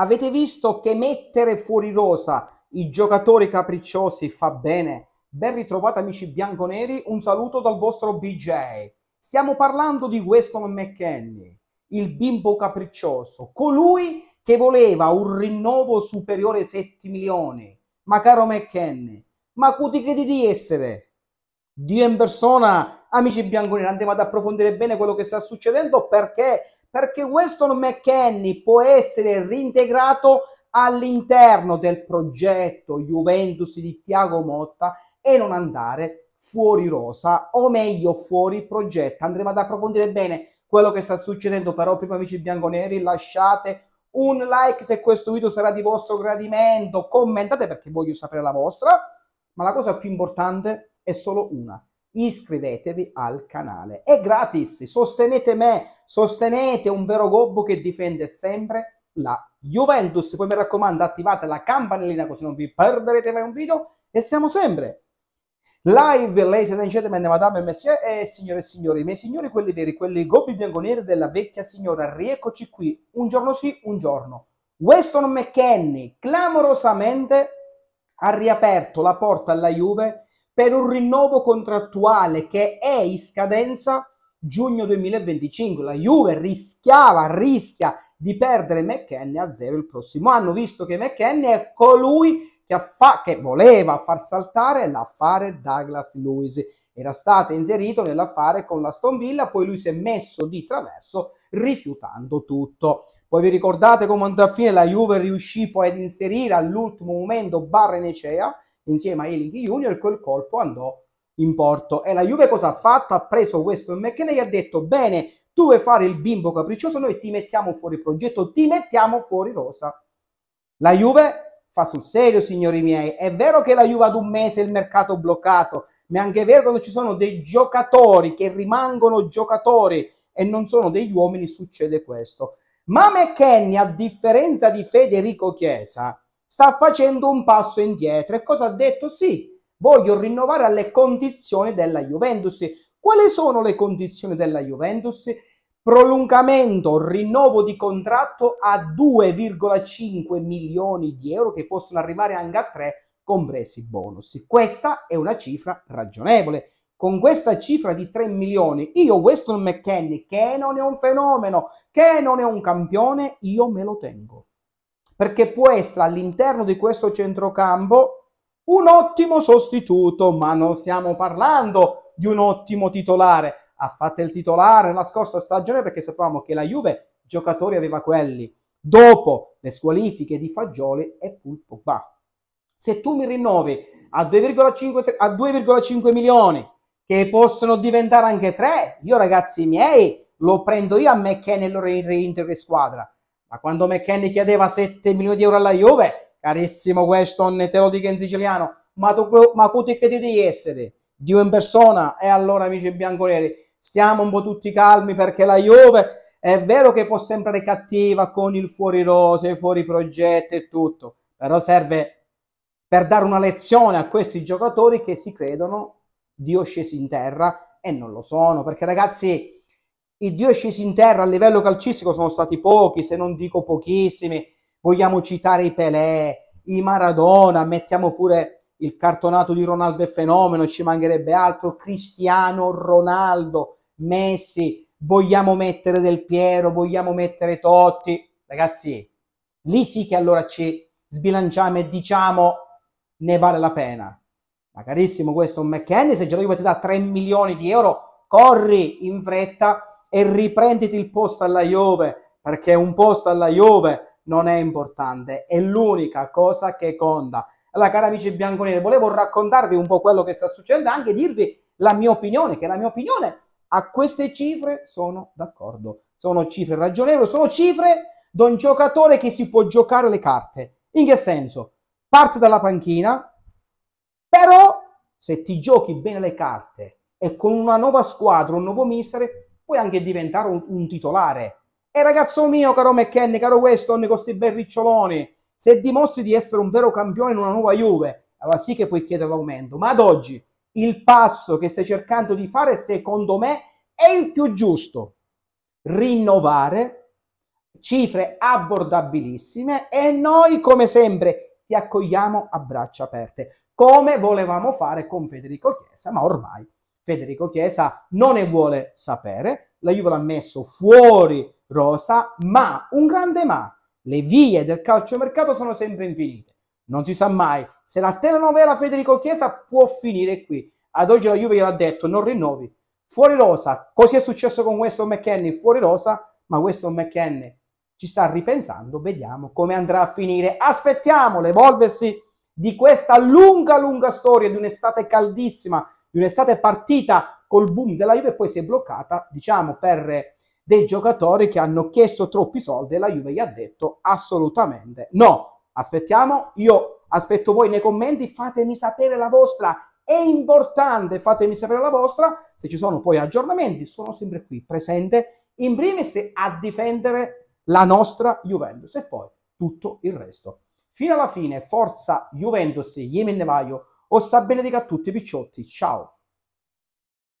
Avete visto che mettere fuori rosa i giocatori capricciosi fa bene? Ben ritrovati amici bianconeri, un saluto dal vostro BJ. Stiamo parlando di Weston McKenney, il bimbo capriccioso, colui che voleva un rinnovo superiore ai 7 milioni. Ma caro McKenney, ma chi ti credi di essere? Dio in persona, amici bianconeri, andiamo ad approfondire bene quello che sta succedendo perché perché Weston McKenney può essere reintegrato all'interno del progetto Juventus di Tiago Motta e non andare fuori rosa o meglio fuori progetto. Andremo ad approfondire bene quello che sta succedendo, però prima amici bianconeri lasciate un like se questo video sarà di vostro gradimento, commentate perché voglio sapere la vostra, ma la cosa più importante è solo una iscrivetevi al canale. È gratis, sostenete me, sostenete un vero gobbo che difende sempre la Juventus. Poi mi raccomando, attivate la campanellina così non vi perderete mai un video e siamo sempre live, lei se gentleman, madame, e messieurs, e signore e signori, miei signori quelli veri, quelli gobbi bianconeri della vecchia signora, rieccoci qui, un giorno sì, un giorno. Weston McKenney clamorosamente ha riaperto la porta alla Juve per un rinnovo contrattuale che è in scadenza giugno 2025. La Juve rischiava, rischia di perdere McKenny a zero il prossimo anno, visto che McKenny è colui che, affa- che voleva far saltare l'affare Douglas Lewis. Era stato inserito nell'affare con la Stone Villa, poi lui si è messo di traverso rifiutando tutto. Poi vi ricordate come andò a fine la Juve riuscì poi ad inserire all'ultimo momento Barrenecea, insieme a Elinghi Junior, quel colpo andò in porto. E la Juve cosa ha fatto? Ha preso Weston McKenna e ha detto bene, tu vuoi fare il bimbo capriccioso, noi ti mettiamo fuori progetto, ti mettiamo fuori rosa. La Juve fa sul serio, signori miei. È vero che la Juve ad un mese il mercato bloccato, ma è anche vero quando ci sono dei giocatori che rimangono giocatori e non sono degli uomini, succede questo. Ma McKenny, a differenza di Federico Chiesa, sta facendo un passo indietro. E cosa ha detto? Sì, voglio rinnovare le condizioni della Juventus. Quali sono le condizioni della Juventus? Prolungamento, rinnovo di contratto a 2,5 milioni di euro che possono arrivare anche a 3 compresi bonus. Questa è una cifra ragionevole. Con questa cifra di 3 milioni, io Weston McKennie, che non è un fenomeno, che non è un campione, io me lo tengo perché può essere all'interno di questo centrocampo un ottimo sostituto, ma non stiamo parlando di un ottimo titolare. Ha fatto il titolare nella scorsa stagione perché sapevamo che la Juve giocatori aveva quelli. Dopo le squalifiche di Fagioli e Pulpo Ba. Se tu mi rinnovi a 2,5 milioni, che possono diventare anche 3, io ragazzi miei lo prendo io a McKenna e lo reintegro in squadra ma quando McKenny chiedeva 7 milioni di euro alla Juve, carissimo Weston, te lo dico in siciliano, ma, tu, ma tu ti credi di essere? Dio in persona? E allora, amici bianconeri, stiamo un po' tutti calmi perché la Juve è vero che può sembrare cattiva con il fuori rose, fuori progetto e tutto, però serve per dare una lezione a questi giocatori che si credono dioscesi in terra e non lo sono, perché ragazzi i due scesi in terra a livello calcistico sono stati pochi, se non dico pochissimi. Vogliamo citare i Pelé, i Maradona, mettiamo pure il cartonato di Ronaldo e Fenomeno, ci mancherebbe altro, Cristiano Ronaldo, Messi, vogliamo mettere Del Piero, vogliamo mettere Totti. Ragazzi, lì sì che allora ci sbilanciamo e diciamo ne vale la pena. Ma carissimo, questo è un McKenny, se già arrivati da 3 milioni di euro, corri in fretta e riprenditi il posto alla Juve, perché un posto alla Juve non è importante, è l'unica cosa che conta. Allora, cari amici bianconeri, volevo raccontarvi un po' quello che sta succedendo, anche dirvi la mia opinione, che la mia opinione a queste cifre sono d'accordo. Sono cifre ragionevoli, sono cifre da un giocatore che si può giocare le carte. In che senso? Parte dalla panchina, però se ti giochi bene le carte e con una nuova squadra, un nuovo mister, puoi anche diventare un, un titolare. E ragazzo mio, caro McKenny, caro Weston, con questi bei riccioloni, se dimostri di essere un vero campione in una nuova Juve, allora sì che puoi chiedere l'aumento. Ma ad oggi il passo che stai cercando di fare, secondo me, è il più giusto. Rinnovare cifre abbordabilissime e noi, come sempre, ti accogliamo a braccia aperte, come volevamo fare con Federico Chiesa, ma ormai Federico Chiesa non ne vuole sapere, la Juve l'ha messo fuori rosa, ma un grande ma, le vie del calciomercato sono sempre infinite. Non si sa mai se la telenovela Federico Chiesa può finire qui. Ad oggi la Juve gliel'ha detto, non rinnovi. Fuori rosa, così è successo con Weston McKennie, fuori rosa, ma Weston McKennie ci sta ripensando, vediamo come andrà a finire. Aspettiamo l'evolversi di questa lunga, lunga storia di un'estate caldissima di un'estate partita col boom della Juve e poi si è bloccata, diciamo, per dei giocatori che hanno chiesto troppi soldi e la Juve gli ha detto assolutamente no. Aspettiamo, io aspetto voi nei commenti, fatemi sapere la vostra, è importante, fatemi sapere la vostra, se ci sono poi aggiornamenti, sono sempre qui presente, in primis a difendere la nostra Juventus e poi tutto il resto. Fino alla fine, forza Juventus, Yemen Nevaio, o sta benedica a tutti, picciotti. Ciao.